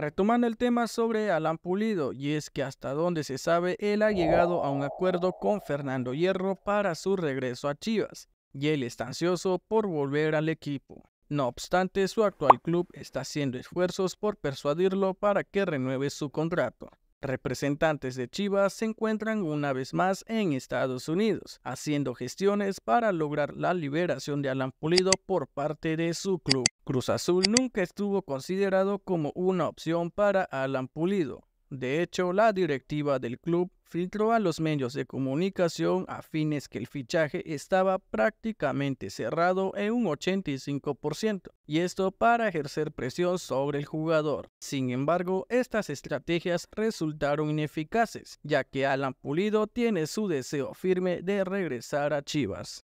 Retomando el tema sobre Alan Pulido, y es que hasta donde se sabe, él ha llegado a un acuerdo con Fernando Hierro para su regreso a Chivas, y él está ansioso por volver al equipo. No obstante, su actual club está haciendo esfuerzos por persuadirlo para que renueve su contrato. Representantes de Chivas se encuentran una vez más en Estados Unidos, haciendo gestiones para lograr la liberación de Alan Pulido por parte de su club. Cruz Azul nunca estuvo considerado como una opción para Alan Pulido, de hecho, la directiva del club filtró a los medios de comunicación a fines que el fichaje estaba prácticamente cerrado en un 85%, y esto para ejercer presión sobre el jugador. Sin embargo, estas estrategias resultaron ineficaces, ya que Alan Pulido tiene su deseo firme de regresar a Chivas.